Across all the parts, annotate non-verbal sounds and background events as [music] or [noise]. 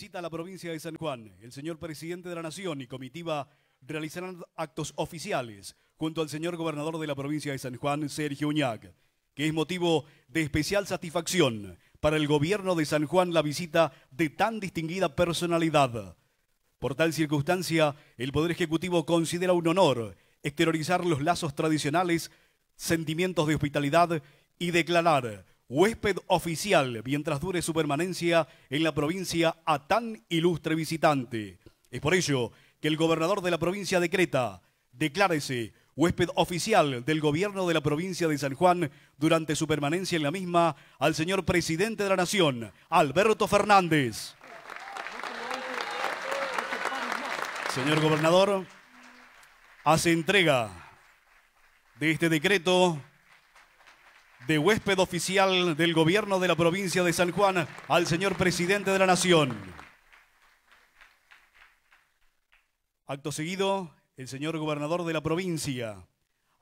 Visita a la provincia de San Juan. El señor presidente de la Nación y comitiva realizarán actos oficiales junto al señor gobernador de la provincia de San Juan, Sergio Uñac, que es motivo de especial satisfacción para el gobierno de San Juan la visita de tan distinguida personalidad. Por tal circunstancia, el Poder Ejecutivo considera un honor exteriorizar los lazos tradicionales, sentimientos de hospitalidad y declarar huésped oficial mientras dure su permanencia en la provincia a tan ilustre visitante. Es por ello que el gobernador de la provincia decreta, declárese huésped oficial del gobierno de la provincia de San Juan durante su permanencia en la misma al señor presidente de la Nación, Alberto Fernández. Señor gobernador, hace entrega de este decreto de huésped oficial del gobierno de la provincia de San Juan al señor presidente de la Nación. Acto seguido, el señor gobernador de la provincia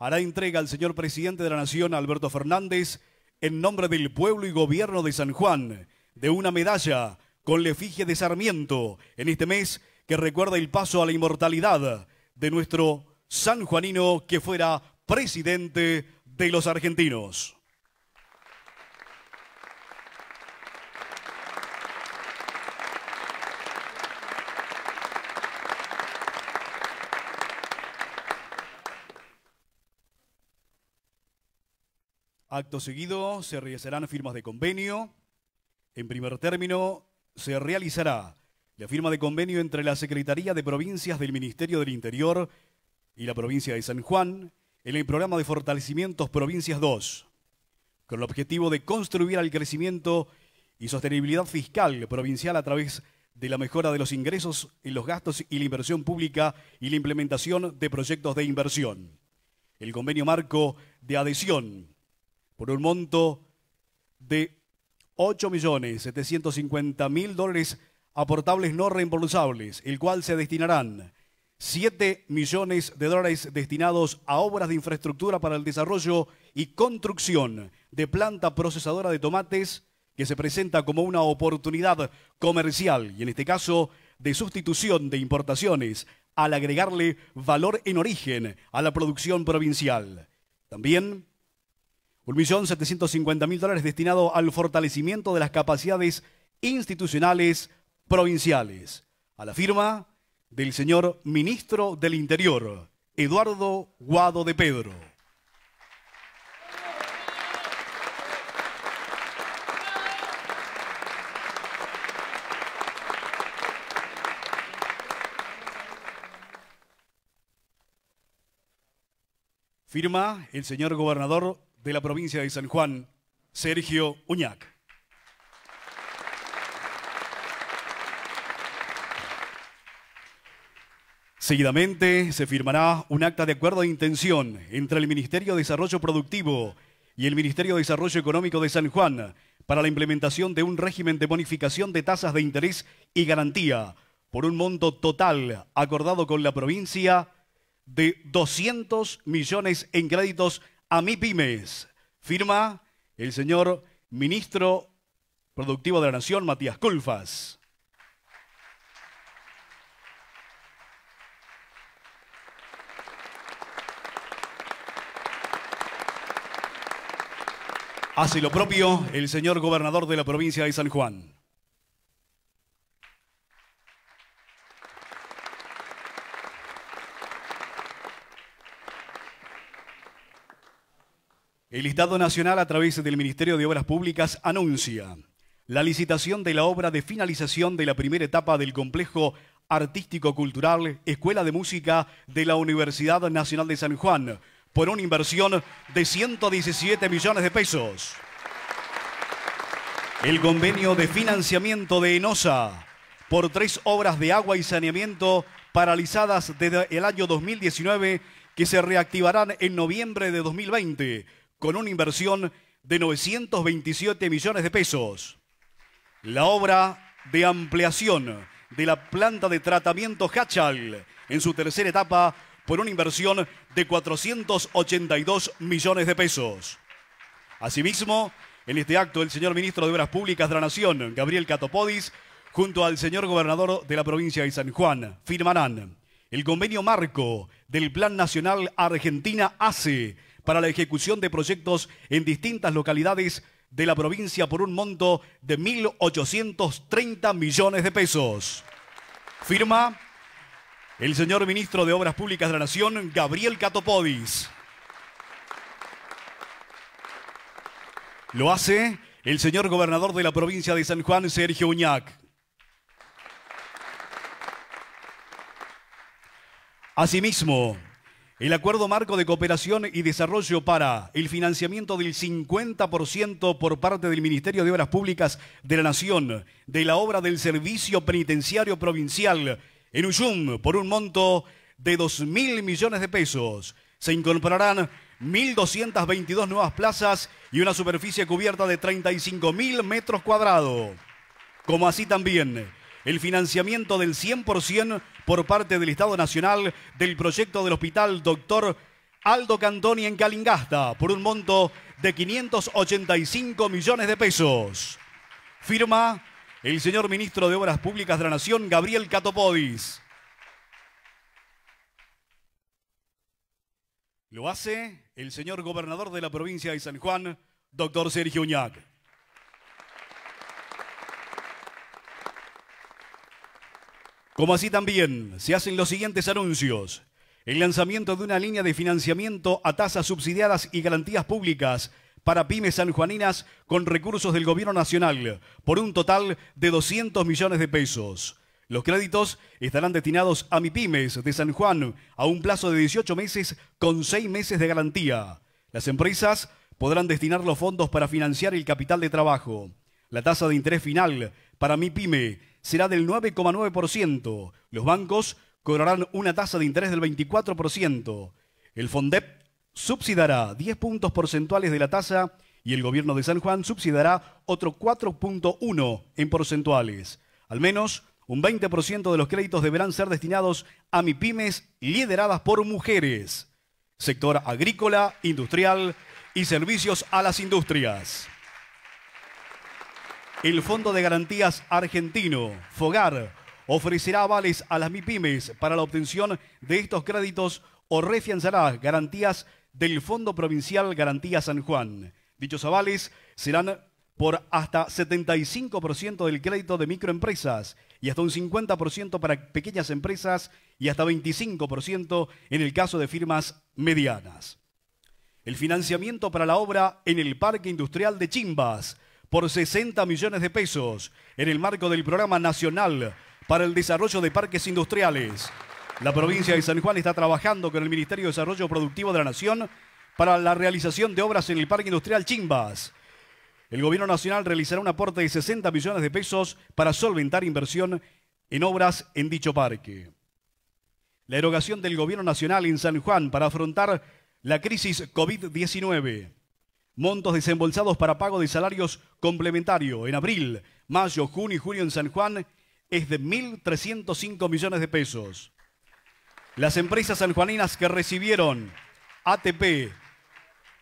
hará entrega al señor presidente de la Nación, Alberto Fernández, en nombre del pueblo y gobierno de San Juan, de una medalla con la efigie de Sarmiento en este mes que recuerda el paso a la inmortalidad de nuestro sanjuanino que fuera presidente de los argentinos. Acto seguido se realizarán firmas de convenio. En primer término, se realizará la firma de convenio entre la Secretaría de Provincias del Ministerio del Interior y la provincia de San Juan en el programa de fortalecimientos Provincias 2, con el objetivo de construir al crecimiento y sostenibilidad fiscal provincial a través de la mejora de los ingresos y los gastos y la inversión pública y la implementación de proyectos de inversión. El convenio marco de adhesión por un monto de 8.750.000 dólares aportables no reembolsables, el cual se destinarán 7 millones de dólares destinados a obras de infraestructura para el desarrollo y construcción de planta procesadora de tomates que se presenta como una oportunidad comercial y en este caso de sustitución de importaciones al agregarle valor en origen a la producción provincial. También mil dólares destinado al fortalecimiento de las capacidades institucionales provinciales. A la firma del señor ministro del Interior, Eduardo Guado de Pedro. Firma el señor gobernador de la provincia de San Juan, Sergio Uñac. Seguidamente se firmará un acta de acuerdo de intención entre el Ministerio de Desarrollo Productivo y el Ministerio de Desarrollo Económico de San Juan para la implementación de un régimen de bonificación de tasas de interés y garantía por un monto total acordado con la provincia de 200 millones en créditos a mi pymes. Firma el señor ministro productivo de la Nación, Matías Culfas. Hace lo propio el señor gobernador de la provincia de San Juan. El Estado Nacional, a través del Ministerio de Obras Públicas, anuncia la licitación de la obra de finalización de la primera etapa del complejo artístico-cultural Escuela de Música de la Universidad Nacional de San Juan por una inversión de 117 millones de pesos. El convenio de financiamiento de ENOSA por tres obras de agua y saneamiento paralizadas desde el año 2019 que se reactivarán en noviembre de 2020 con una inversión de 927 millones de pesos. La obra de ampliación de la planta de tratamiento Hachal en su tercera etapa por una inversión de 482 millones de pesos. Asimismo, en este acto el señor ministro de Obras Públicas de la Nación, Gabriel Catopodis, junto al señor gobernador de la provincia de San Juan, firmarán el convenio marco del Plan Nacional Argentina ACE para la ejecución de proyectos en distintas localidades de la provincia por un monto de 1.830 millones de pesos. Firma el señor ministro de Obras Públicas de la Nación, Gabriel Catopodis. Lo hace el señor gobernador de la provincia de San Juan, Sergio Uñac. Asimismo, el acuerdo marco de cooperación y desarrollo para el financiamiento del 50% por parte del Ministerio de Obras Públicas de la Nación de la obra del Servicio Penitenciario Provincial en Uyum por un monto de 2.000 millones de pesos. Se incorporarán 1.222 nuevas plazas y una superficie cubierta de 35.000 metros cuadrados. Como así también el financiamiento del 100% por parte del Estado Nacional del proyecto del Hospital Doctor Aldo Cantoni en Calingasta por un monto de 585 millones de pesos. Firma el señor Ministro de Obras Públicas de la Nación, Gabriel Catopodis. Lo hace el señor Gobernador de la provincia de San Juan, doctor Sergio Uñac. Como así también se hacen los siguientes anuncios. El lanzamiento de una línea de financiamiento a tasas subsidiadas y garantías públicas para pymes sanjuaninas con recursos del Gobierno Nacional por un total de 200 millones de pesos. Los créditos estarán destinados a MIPYMES de San Juan a un plazo de 18 meses con 6 meses de garantía. Las empresas podrán destinar los fondos para financiar el capital de trabajo. La tasa de interés final para MIPYME será del 9,9%. Los bancos cobrarán una tasa de interés del 24%. El FONDEP subsidiará 10 puntos porcentuales de la tasa y el gobierno de San Juan subsidiará otro 4.1 en porcentuales. Al menos un 20% de los créditos deberán ser destinados a MIPIMES lideradas por mujeres, sector agrícola, industrial y servicios a las industrias. El Fondo de Garantías Argentino, FOGAR, ofrecerá avales a las MIPIMES para la obtención de estos créditos o refianzará garantías del Fondo Provincial Garantía San Juan. Dichos avales serán por hasta 75% del crédito de microempresas y hasta un 50% para pequeñas empresas y hasta 25% en el caso de firmas medianas. El financiamiento para la obra en el Parque Industrial de Chimbas por 60 millones de pesos en el marco del Programa Nacional para el Desarrollo de Parques Industriales. La provincia de San Juan está trabajando con el Ministerio de Desarrollo Productivo de la Nación para la realización de obras en el Parque Industrial Chimbas. El Gobierno Nacional realizará un aporte de 60 millones de pesos para solventar inversión en obras en dicho parque. La erogación del Gobierno Nacional en San Juan para afrontar la crisis COVID-19. Montos desembolsados para pago de salarios complementario en abril, mayo, junio y julio en San Juan es de 1.305 millones de pesos. Las empresas sanjuaninas que recibieron ATP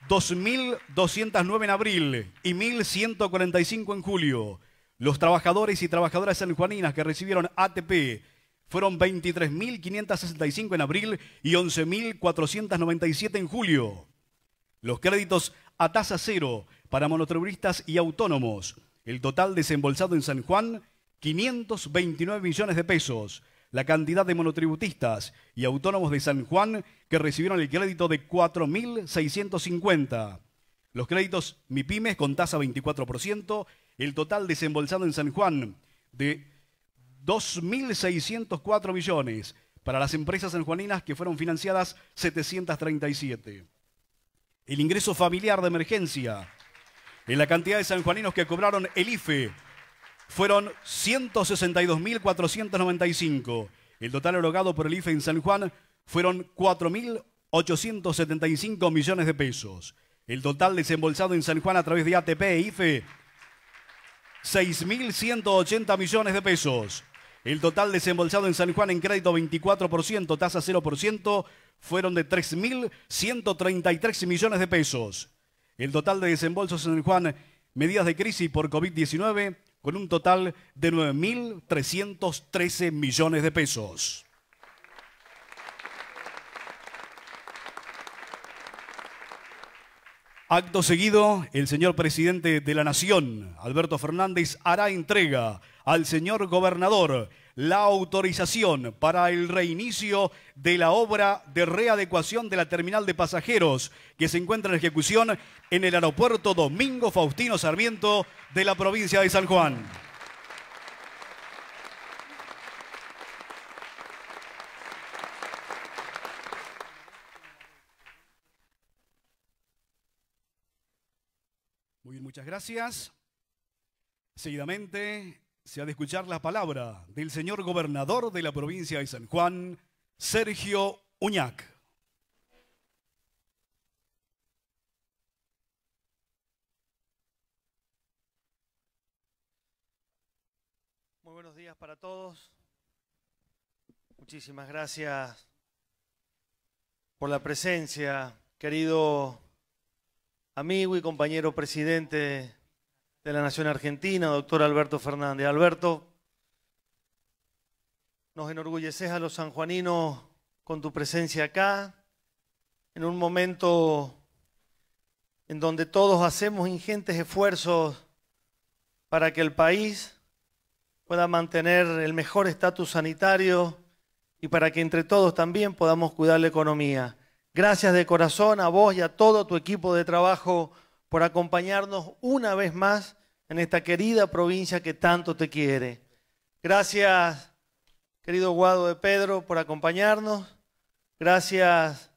2.209 en abril y 1.145 en julio. Los trabajadores y trabajadoras sanjuaninas que recibieron ATP fueron 23.565 en abril y 11.497 en julio. Los créditos a tasa cero para monotributistas y autónomos. El total desembolsado en San Juan, 529 millones de pesos. La cantidad de monotributistas y autónomos de San Juan que recibieron el crédito de 4.650. Los créditos MIPIMES con tasa 24%. El total desembolsado en San Juan de 2.604 millones. Para las empresas sanjuaninas que fueron financiadas, 737 el ingreso familiar de emergencia. En la cantidad de sanjuaninos que cobraron el IFE fueron 162.495. El total erogado por el IFE en San Juan fueron 4.875 millones de pesos. El total desembolsado en San Juan a través de ATP e IFE, 6.180 millones de pesos. El total desembolsado en San Juan en crédito 24%, tasa 0%, fueron de 3.133 millones de pesos. El total de desembolsos en San Juan, medidas de crisis por COVID-19, con un total de 9.313 millones de pesos. Acto seguido, el señor presidente de la Nación, Alberto Fernández, hará entrega al señor gobernador la autorización para el reinicio de la obra de readecuación de la terminal de pasajeros que se encuentra en ejecución en el aeropuerto Domingo Faustino Sarmiento de la provincia de San Juan. Muy bien, muchas gracias. Seguidamente, se ha de escuchar la palabra del señor gobernador de la provincia de San Juan, Sergio Uñac. Muy buenos días para todos. Muchísimas gracias por la presencia, querido amigo y compañero presidente de la Nación Argentina, doctor Alberto Fernández. Alberto, nos enorgulleces a los sanjuaninos con tu presencia acá, en un momento en donde todos hacemos ingentes esfuerzos para que el país pueda mantener el mejor estatus sanitario y para que entre todos también podamos cuidar la economía. Gracias de corazón a vos y a todo tu equipo de trabajo por acompañarnos una vez más en esta querida provincia que tanto te quiere. Gracias, querido Guado de Pedro, por acompañarnos. Gracias,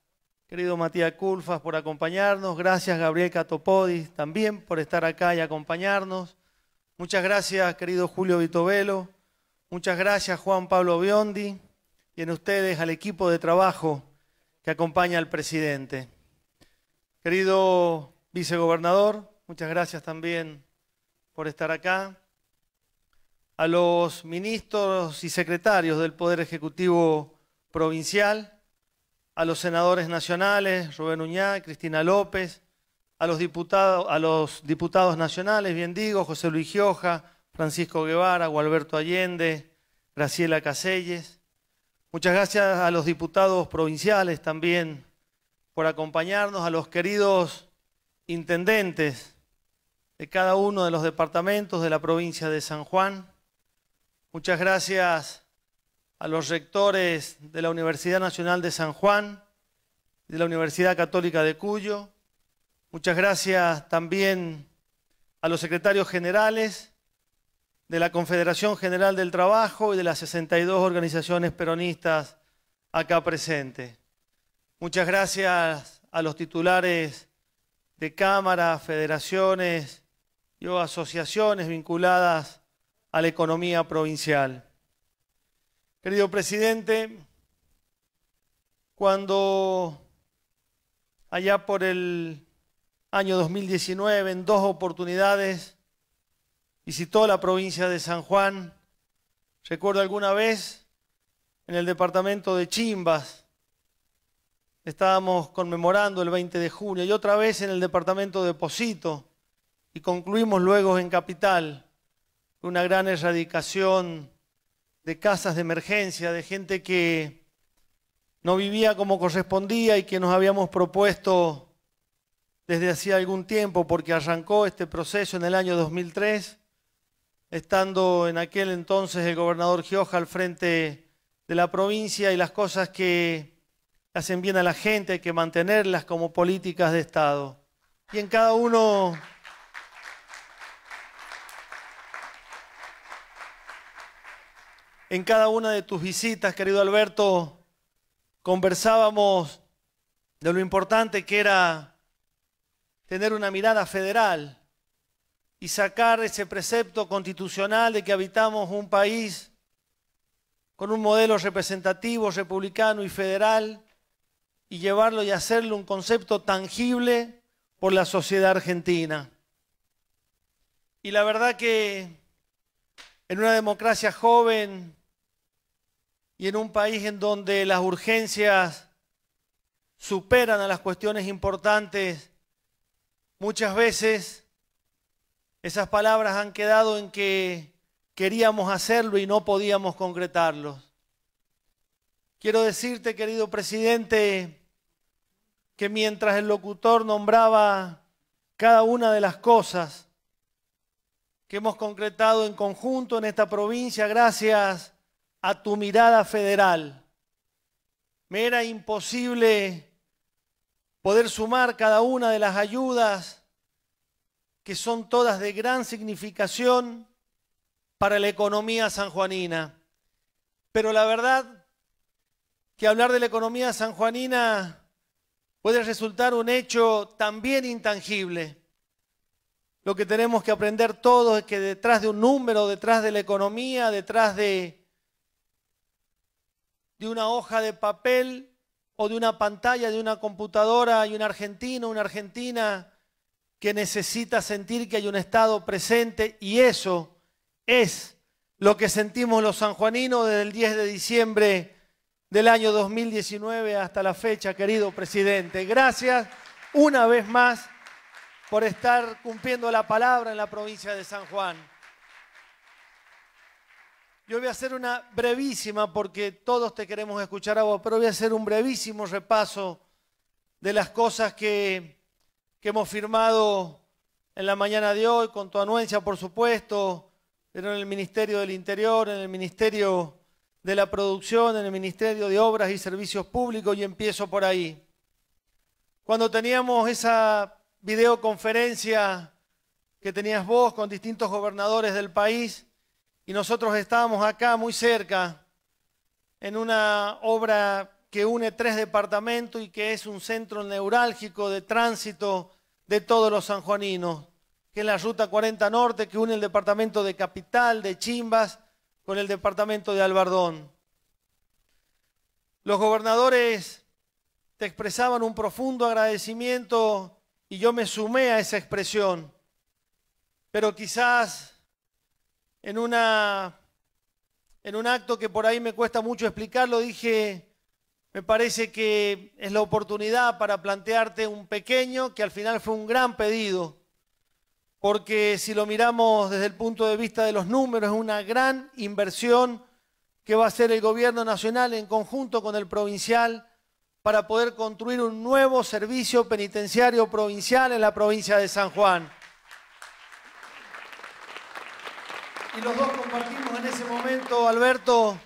querido Matías Culfas, por acompañarnos. Gracias, Gabriel Catopodis, también por estar acá y acompañarnos. Muchas gracias, querido Julio Vitovelo. Muchas gracias, Juan Pablo Biondi. Y en ustedes al equipo de trabajo que acompaña al presidente. Querido vicegobernador, muchas gracias también por estar acá. A los ministros y secretarios del Poder Ejecutivo Provincial, a los senadores nacionales, Rubén Uñá, Cristina López, a los, diputados, a los diputados nacionales, bien digo, José Luis Gioja, Francisco Guevara, Gualberto Allende, Graciela Caselles. Muchas gracias a los diputados provinciales también por acompañarnos, a los queridos intendentes de cada uno de los departamentos de la provincia de San Juan. Muchas gracias a los rectores de la Universidad Nacional de San Juan, de la Universidad Católica de Cuyo. Muchas gracias también a los secretarios generales de la Confederación General del Trabajo y de las 62 organizaciones peronistas acá presentes. Muchas gracias a los titulares de cámaras, federaciones y asociaciones vinculadas a la economía provincial. Querido presidente, cuando allá por el año 2019 en dos oportunidades visitó la provincia de San Juan. Recuerdo alguna vez en el departamento de Chimbas, estábamos conmemorando el 20 de junio y otra vez en el departamento de Posito y concluimos luego en Capital una gran erradicación de casas de emergencia, de gente que no vivía como correspondía y que nos habíamos propuesto desde hacía algún tiempo, porque arrancó este proceso en el año 2003, estando en aquel entonces el gobernador Gioja al frente de la provincia y las cosas que hacen bien a la gente, hay que mantenerlas como políticas de Estado. Y en cada uno... En cada una de tus visitas, querido Alberto, conversábamos de lo importante que era tener una mirada federal y sacar ese precepto constitucional de que habitamos un país con un modelo representativo, republicano y federal y llevarlo y hacerlo un concepto tangible por la sociedad argentina. Y la verdad que en una democracia joven y en un país en donde las urgencias superan a las cuestiones importantes, muchas veces esas palabras han quedado en que queríamos hacerlo y no podíamos concretarlos. Quiero decirte, querido presidente, que mientras el locutor nombraba cada una de las cosas que hemos concretado en conjunto en esta provincia, gracias a tu mirada federal, me era imposible poder sumar cada una de las ayudas que son todas de gran significación para la economía sanjuanina. Pero la verdad que hablar de la economía sanjuanina puede resultar un hecho también intangible. Lo que tenemos que aprender todos es que detrás de un número, detrás de la economía, detrás de, de una hoja de papel o de una pantalla, de una computadora, hay un argentino, una argentina que necesita sentir que hay un Estado presente y eso es lo que sentimos los sanjuaninos desde el 10 de diciembre del año 2019 hasta la fecha, querido presidente. Gracias una vez más por estar cumpliendo la palabra en la provincia de San Juan. Yo voy a hacer una brevísima, porque todos te queremos escuchar a vos, pero voy a hacer un brevísimo repaso de las cosas que, que hemos firmado en la mañana de hoy, con tu anuencia, por supuesto, pero en el Ministerio del Interior, en el Ministerio de la producción en el Ministerio de Obras y Servicios Públicos y empiezo por ahí. Cuando teníamos esa videoconferencia que tenías vos con distintos gobernadores del país y nosotros estábamos acá muy cerca en una obra que une tres departamentos y que es un centro neurálgico de tránsito de todos los sanjuaninos, que es la Ruta 40 Norte, que une el departamento de Capital, de Chimbas con el departamento de Albardón. Los gobernadores te expresaban un profundo agradecimiento y yo me sumé a esa expresión, pero quizás en, una, en un acto que por ahí me cuesta mucho explicarlo, dije, me parece que es la oportunidad para plantearte un pequeño, que al final fue un gran pedido, porque si lo miramos desde el punto de vista de los números, es una gran inversión que va a hacer el gobierno nacional en conjunto con el provincial para poder construir un nuevo servicio penitenciario provincial en la provincia de San Juan. Y los dos compartimos en ese momento, Alberto,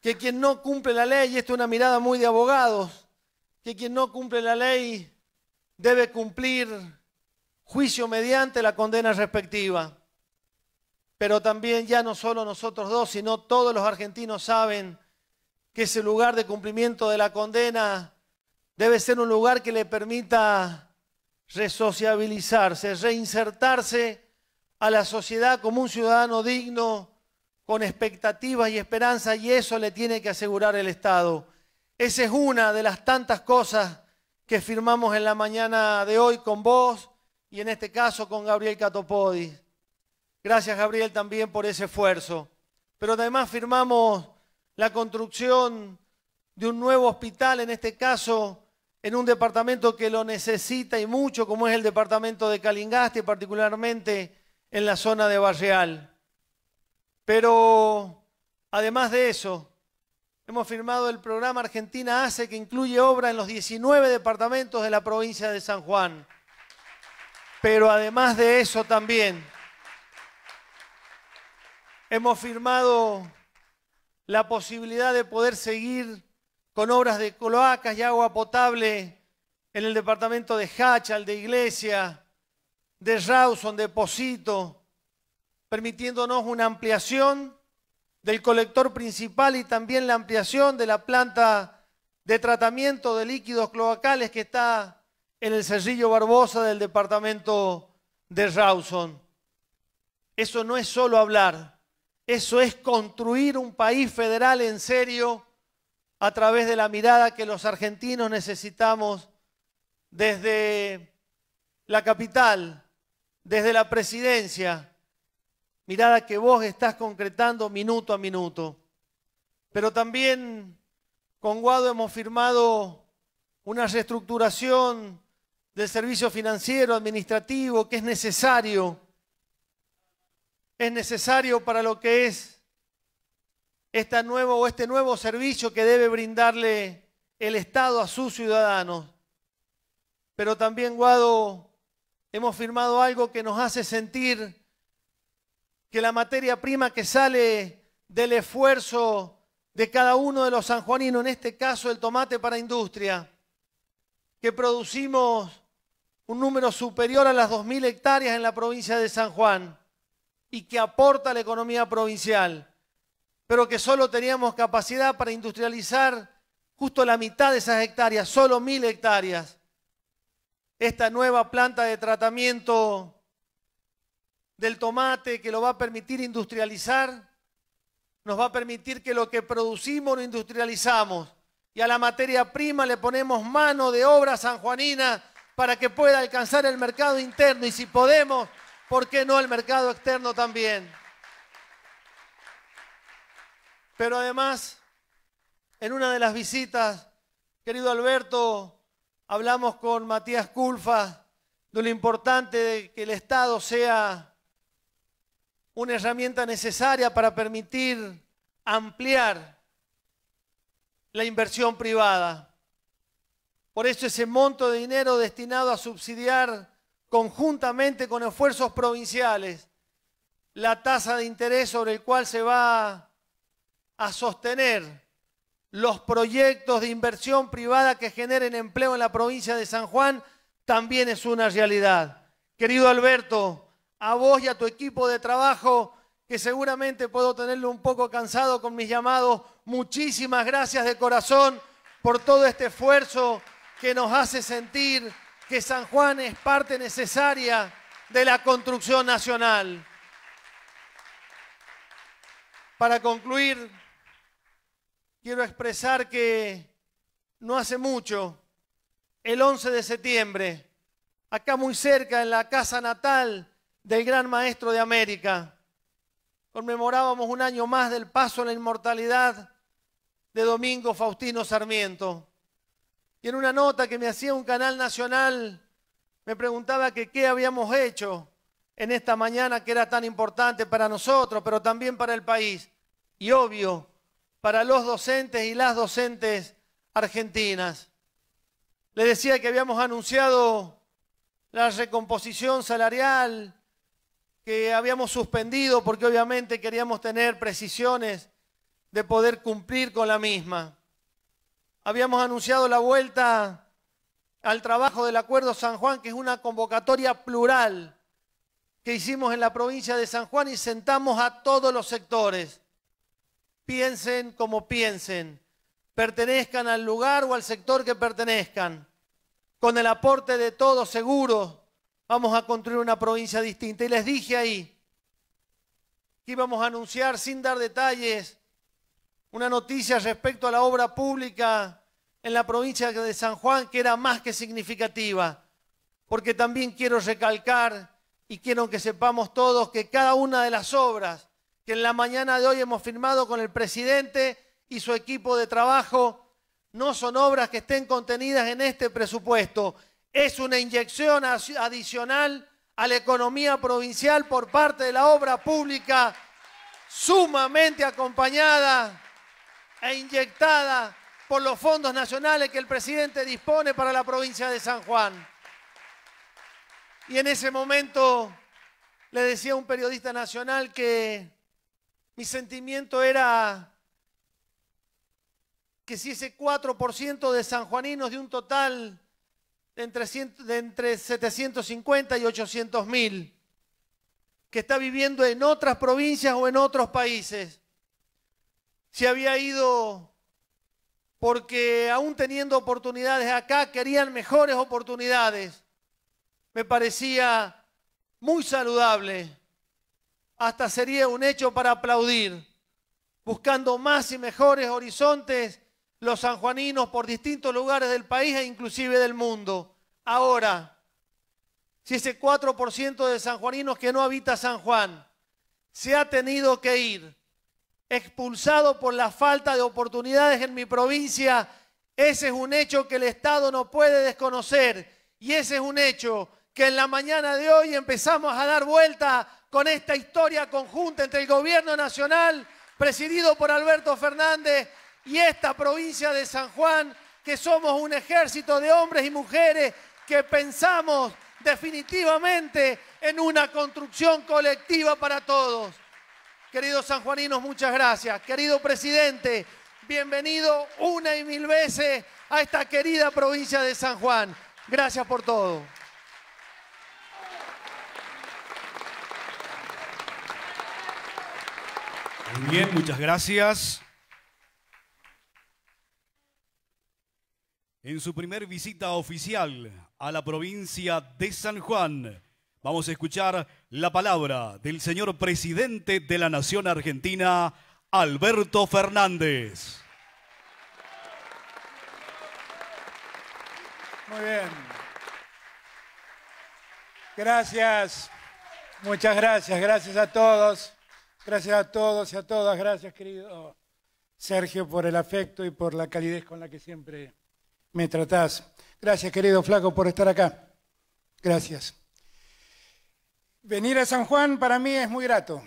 que quien no cumple la ley, y esto es una mirada muy de abogados, que quien no cumple la ley debe cumplir juicio mediante la condena respectiva. Pero también ya no solo nosotros dos, sino todos los argentinos saben que ese lugar de cumplimiento de la condena debe ser un lugar que le permita resociabilizarse, reinsertarse a la sociedad como un ciudadano digno, con expectativas y esperanza, y eso le tiene que asegurar el Estado. Esa es una de las tantas cosas que firmamos en la mañana de hoy con vos y en este caso con Gabriel Catopodis. Gracias Gabriel también por ese esfuerzo. Pero además firmamos la construcción de un nuevo hospital, en este caso en un departamento que lo necesita y mucho, como es el departamento de Calingaste, particularmente en la zona de Barreal. Pero además de eso, hemos firmado el programa Argentina Hace, que incluye obra en los 19 departamentos de la provincia de San Juan. Pero además de eso también, hemos firmado la posibilidad de poder seguir con obras de cloacas y agua potable en el departamento de Hachal, de Iglesia, de Rawson, de Posito, permitiéndonos una ampliación del colector principal y también la ampliación de la planta de tratamiento de líquidos cloacales que está en el Cerrillo Barbosa del departamento de Rawson. Eso no es solo hablar, eso es construir un país federal en serio a través de la mirada que los argentinos necesitamos desde la capital, desde la presidencia, mirada que vos estás concretando minuto a minuto. Pero también con Guado hemos firmado una reestructuración del servicio financiero, administrativo, que es necesario. Es necesario para lo que es o este nuevo servicio que debe brindarle el Estado a sus ciudadanos. Pero también, Guado, hemos firmado algo que nos hace sentir que la materia prima que sale del esfuerzo de cada uno de los sanjuaninos, en este caso el tomate para industria, que producimos un número superior a las 2.000 hectáreas en la provincia de San Juan y que aporta a la economía provincial, pero que solo teníamos capacidad para industrializar justo la mitad de esas hectáreas, solo 1.000 hectáreas. Esta nueva planta de tratamiento del tomate que lo va a permitir industrializar, nos va a permitir que lo que producimos lo industrializamos y a la materia prima le ponemos mano de obra sanjuanina para que pueda alcanzar el mercado interno y si podemos, ¿por qué no el mercado externo también? Pero además, en una de las visitas, querido Alberto, hablamos con Matías Culfa de lo importante de que el Estado sea una herramienta necesaria para permitir ampliar la inversión privada. Por eso ese monto de dinero destinado a subsidiar conjuntamente con esfuerzos provinciales la tasa de interés sobre el cual se va a sostener los proyectos de inversión privada que generen empleo en la provincia de San Juan también es una realidad. Querido Alberto, a vos y a tu equipo de trabajo, que seguramente puedo tenerlo un poco cansado con mis llamados, muchísimas gracias de corazón por todo este esfuerzo que nos hace sentir que San Juan es parte necesaria de la construcción nacional. Para concluir, quiero expresar que no hace mucho, el 11 de septiembre, acá muy cerca, en la casa natal del gran maestro de América, conmemorábamos un año más del paso a la inmortalidad de Domingo Faustino Sarmiento. Y en una nota que me hacía un canal nacional, me preguntaba que qué habíamos hecho en esta mañana que era tan importante para nosotros, pero también para el país. Y obvio, para los docentes y las docentes argentinas. Le decía que habíamos anunciado la recomposición salarial, que habíamos suspendido porque obviamente queríamos tener precisiones de poder cumplir con la misma. Habíamos anunciado la vuelta al trabajo del Acuerdo San Juan, que es una convocatoria plural que hicimos en la provincia de San Juan y sentamos a todos los sectores. Piensen como piensen, pertenezcan al lugar o al sector que pertenezcan. Con el aporte de todos seguro vamos a construir una provincia distinta. Y les dije ahí que íbamos a anunciar sin dar detalles una noticia respecto a la obra pública en la provincia de San Juan que era más que significativa, porque también quiero recalcar y quiero que sepamos todos que cada una de las obras que en la mañana de hoy hemos firmado con el presidente y su equipo de trabajo no son obras que estén contenidas en este presupuesto, es una inyección adicional a la economía provincial por parte de la obra pública sumamente acompañada e inyectada por los fondos nacionales que el presidente dispone para la provincia de San Juan. Y en ese momento le decía a un periodista nacional que mi sentimiento era que si ese 4% de sanjuaninos de un total de entre, de entre 750 y 800 mil que está viviendo en otras provincias o en otros países, se había ido porque aún teniendo oportunidades acá, querían mejores oportunidades. Me parecía muy saludable. Hasta sería un hecho para aplaudir. Buscando más y mejores horizontes, los sanjuaninos por distintos lugares del país e inclusive del mundo. Ahora, si ese 4% de sanjuaninos que no habita San Juan se ha tenido que ir expulsado por la falta de oportunidades en mi provincia, ese es un hecho que el Estado no puede desconocer y ese es un hecho que en la mañana de hoy empezamos a dar vuelta con esta historia conjunta entre el Gobierno Nacional, presidido por Alberto Fernández, y esta provincia de San Juan, que somos un ejército de hombres y mujeres que pensamos definitivamente en una construcción colectiva para todos. Queridos sanjuaninos, muchas gracias. Querido presidente, bienvenido una y mil veces a esta querida provincia de San Juan. Gracias por todo. Muy bien, muchas gracias. En su primer visita oficial a la provincia de San Juan, Vamos a escuchar la palabra del señor presidente de la Nación Argentina, Alberto Fernández. Muy bien. Gracias. Muchas gracias. Gracias a todos. Gracias a todos y a todas. Gracias, querido Sergio, por el afecto y por la calidez con la que siempre me tratás. Gracias, querido Flaco, por estar acá. Gracias. Venir a San Juan para mí es muy grato,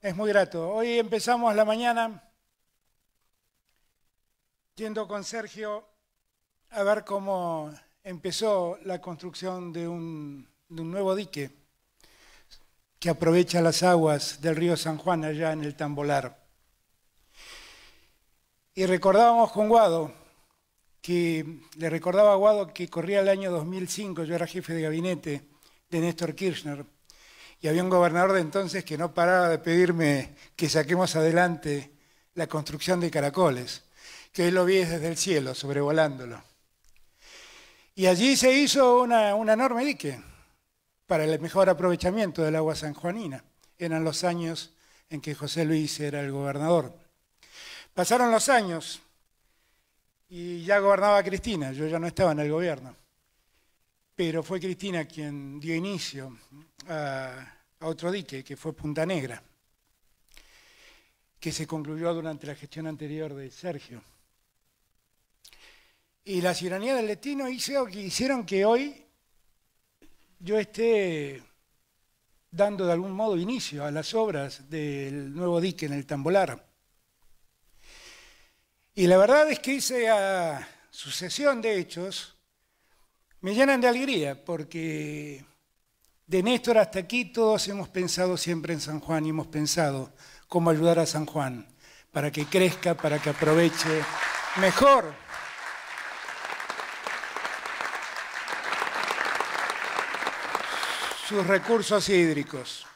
es muy grato. Hoy empezamos la mañana yendo con Sergio a ver cómo empezó la construcción de un, nuevo dique que aprovecha las aguas del río San Juan allá en el Tambolar. Y recordábamos con Guado, que le recordaba a Guado que corría el año 2005, yo era jefe de gabinete de Néstor Kirchner, y había un gobernador de entonces que no paraba de pedirme que saquemos adelante la construcción de caracoles, que él lo vi desde el cielo, sobrevolándolo. Y allí se hizo una, enorme dique para el mejor aprovechamiento del agua sanjuanina. Eran los años en que José Luis era el gobernador. Pasaron los años y ya gobernaba Cristina, yo ya no estaba en el gobierno, pero fue Cristina quien dio inicio a a otro dique, que fue Punta Negra, que se concluyó durante la gestión anterior de Sergio. Y la ciudadanía del destino que hicieron que hoy yo esté dando de algún modo inicio a las obras del nuevo dique en el Tambolar. Y la verdad es que hice a sucesión de hechos me llenan de alegría porque de Néstor hasta aquí todos hemos pensado siempre en San Juan y hemos pensado cómo ayudar a San Juan para que crezca, para que aproveche mejor. sus recursos hídricos.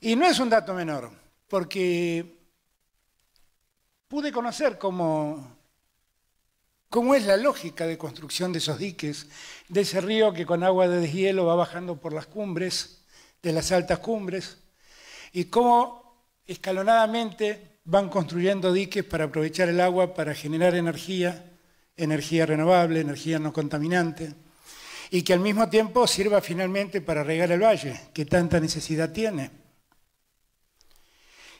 Y no es un dato menor, porque pude conocer cómo ¿Cómo es la lógica de construcción de esos diques, de ese río que con agua de deshielo va bajando por las cumbres, de las altas cumbres? ¿Y cómo escalonadamente van construyendo diques para aprovechar el agua, para generar energía, energía renovable, energía no contaminante? Y que al mismo tiempo sirva finalmente para regar el valle, que tanta necesidad tiene.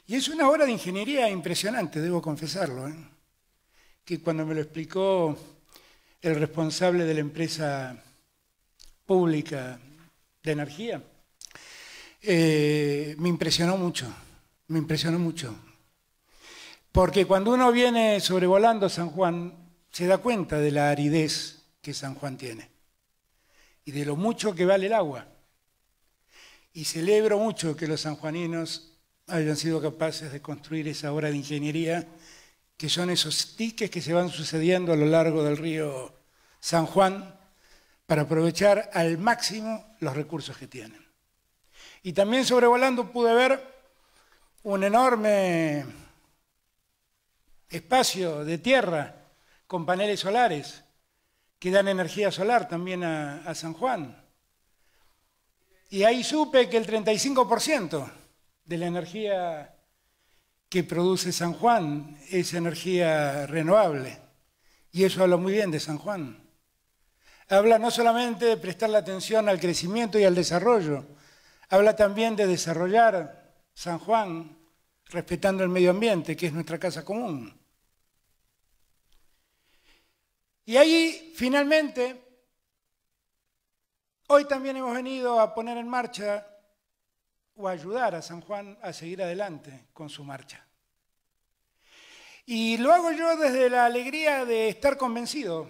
Y es una obra de ingeniería impresionante, debo confesarlo. ¿eh? que cuando me lo explicó el responsable de la empresa pública de energía, eh, me impresionó mucho, me impresionó mucho. Porque cuando uno viene sobrevolando San Juan, se da cuenta de la aridez que San Juan tiene y de lo mucho que vale el agua. Y celebro mucho que los sanjuaninos hayan sido capaces de construir esa obra de ingeniería que son esos tiques que se van sucediendo a lo largo del río San Juan para aprovechar al máximo los recursos que tienen. Y también sobrevolando pude ver un enorme espacio de tierra con paneles solares que dan energía solar también a, a San Juan. Y ahí supe que el 35% de la energía que produce San Juan es energía renovable. Y eso habla muy bien de San Juan. Habla no solamente de prestar la atención al crecimiento y al desarrollo, habla también de desarrollar San Juan respetando el medio ambiente, que es nuestra casa común. Y ahí, finalmente, hoy también hemos venido a poner en marcha o ayudar a San Juan a seguir adelante con su marcha. Y lo hago yo desde la alegría de estar convencido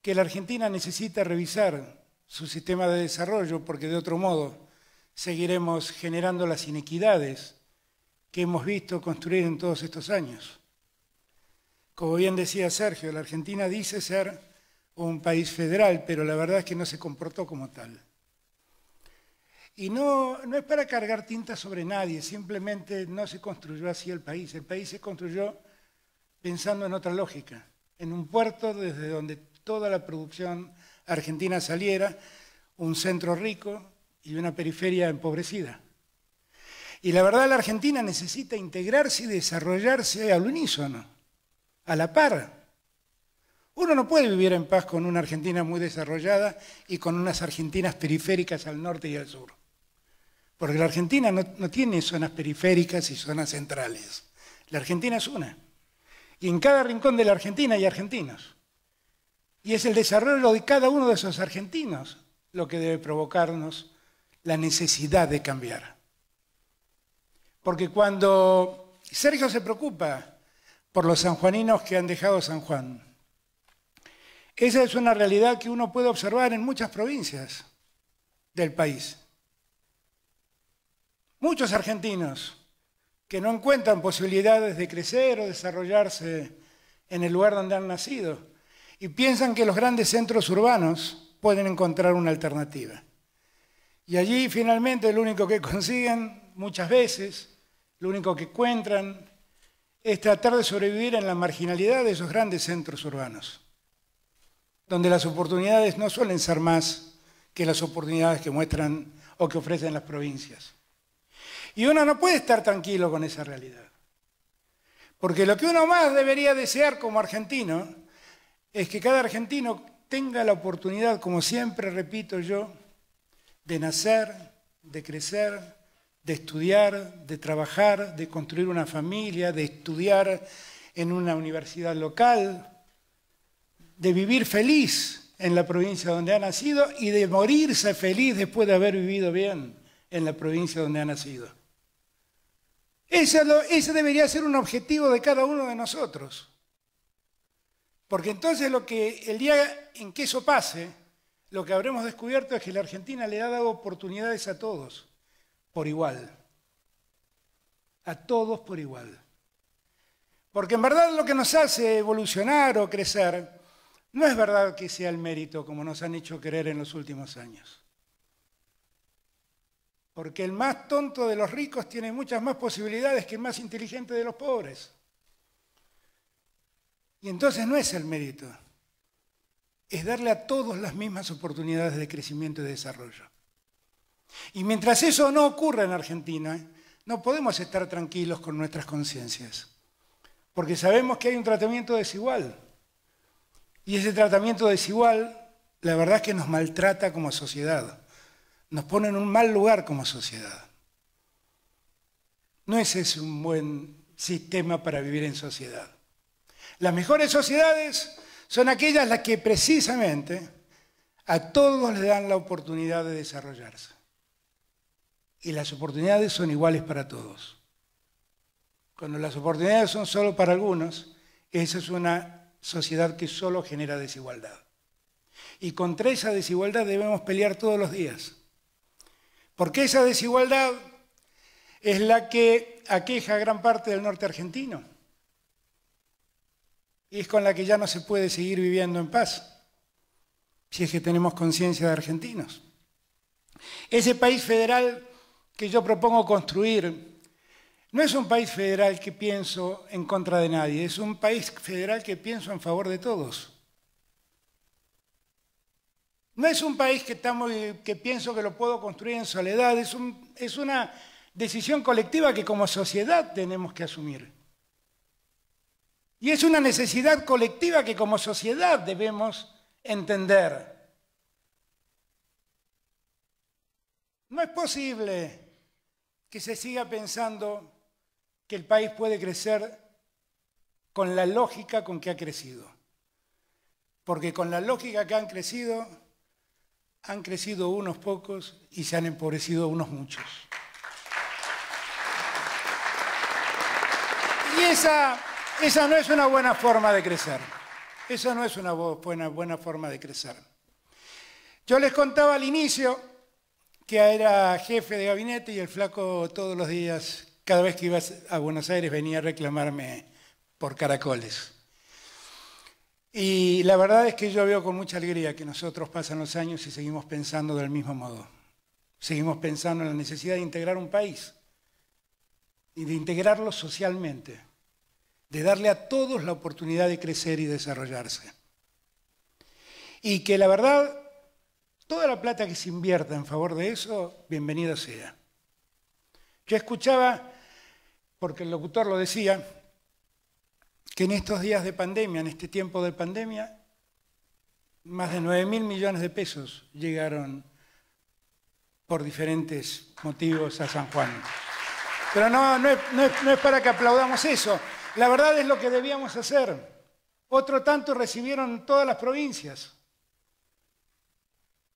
que la Argentina necesita revisar su sistema de desarrollo porque de otro modo seguiremos generando las inequidades que hemos visto construir en todos estos años. Como bien decía Sergio, la Argentina dice ser un país federal, pero la verdad es que no se comportó como tal. Y no, no es para cargar tinta sobre nadie, simplemente no se construyó así el país. El país se construyó pensando en otra lógica, en un puerto desde donde toda la producción argentina saliera, un centro rico y una periferia empobrecida. Y la verdad la Argentina necesita integrarse y desarrollarse al unísono, a la par. Uno no puede vivir en paz con una Argentina muy desarrollada y con unas Argentinas periféricas al norte y al sur. Porque la Argentina no, tiene zonas periféricas y zonas centrales. La Argentina es una. Y en cada rincón de la Argentina hay argentinos. Y es el desarrollo de cada uno de esos argentinos lo que debe provocarnos la necesidad de cambiar. Porque cuando Sergio se preocupa por los sanjuaninos que han dejado San Juan, esa es una realidad que uno puede observar en muchas provincias del país muchos argentinos que no encuentran posibilidades de crecer o desarrollarse en el lugar donde han nacido y piensan que los grandes centros urbanos pueden encontrar una alternativa. Y allí finalmente lo único que [laughs] consiguen muchas veces, lo único que encuentran es tratar de sobrevivir en la marginalidad de esos grandes centros urbanos, donde las oportunidades no suelen ser más que las oportunidades que muestran o que ofrecen las provincias. Y uno no puede estar tranquilo con esa realidad. Porque lo que uno más debería desear como argentino es que cada argentino tenga la oportunidad, como siempre repito yo, de nacer, de crecer, de estudiar, de trabajar, de construir una familia, de estudiar en una universidad local, de vivir feliz en la provincia donde ha nacido y de morirse feliz después de haber vivido bien en la provincia donde ha nacido. Ese, debería ser un objetivo de cada uno de nosotros. Porque entonces lo que el día en que eso pase, lo que habremos descubierto es que la Argentina le ha dado oportunidades a todos por igual. A todos por igual. Porque en verdad lo que nos hace evolucionar o crecer no es verdad que sea el mérito como nos han hecho creer en los últimos años. Porque el más tonto de los ricos tiene muchas más posibilidades que el más inteligente de los pobres. Y entonces no es el mérito, es darle a todos las mismas oportunidades de crecimiento y desarrollo. Y mientras eso no ocurra en Argentina, no podemos estar tranquilos con nuestras conciencias, porque sabemos que hay un tratamiento desigual. Y ese tratamiento desigual, la verdad es que nos maltrata como sociedad nos pone en un mal lugar como sociedad. No ese es un buen sistema para vivir en sociedad. Las mejores sociedades son aquellas las que precisamente a todos les dan la oportunidad de desarrollarse. Y las oportunidades son iguales para todos. Cuando las oportunidades son solo para algunos, esa es una sociedad que solo genera desigualdad. Y contra esa desigualdad debemos pelear todos los días. Porque esa desigualdad es la que aqueja a gran parte del norte argentino. Y es con la que ya no se puede seguir viviendo en paz, si es que tenemos conciencia de argentinos. Ese país federal que yo propongo construir no es un país federal que pienso en contra de nadie, es un país federal que pienso en favor de todos. No es un país que, pienso que lo puedo construir en soledad, es, es una decisión colectiva que como sociedad tenemos que asumir. Y es una necesidad colectiva que como sociedad debemos entender. No es posible que se siga pensando que el país puede crecer con la lógica con que ha crecido. Porque con la lógica que han crecido, han crecido unos pocos y se han empobrecido unos muchos. Y esa, no es una buena forma de crecer. Esa no es una buena, buena forma de crecer. Yo les contaba al inicio que era jefe de gabinete y el flaco todos los días, cada vez que iba a Buenos Aires, venía a reclamarme por caracoles. Y la verdad es que yo veo con mucha alegría que nosotros pasan los años y seguimos pensando del mismo modo. Seguimos pensando en la necesidad de integrar un país y de integrarlo socialmente, de darle a todos la oportunidad de crecer y desarrollarse. Y que la verdad, toda la plata que se invierta en favor de eso, bienvenida sea. Yo escuchaba, porque el locutor lo decía, que en estos días de pandemia, en este tiempo de pandemia, más de 9 mil millones de pesos llegaron por diferentes motivos a San Juan. Pero no, es, no es para que aplaudamos eso. La verdad es lo que debíamos hacer. Otro tanto recibieron todas las provincias.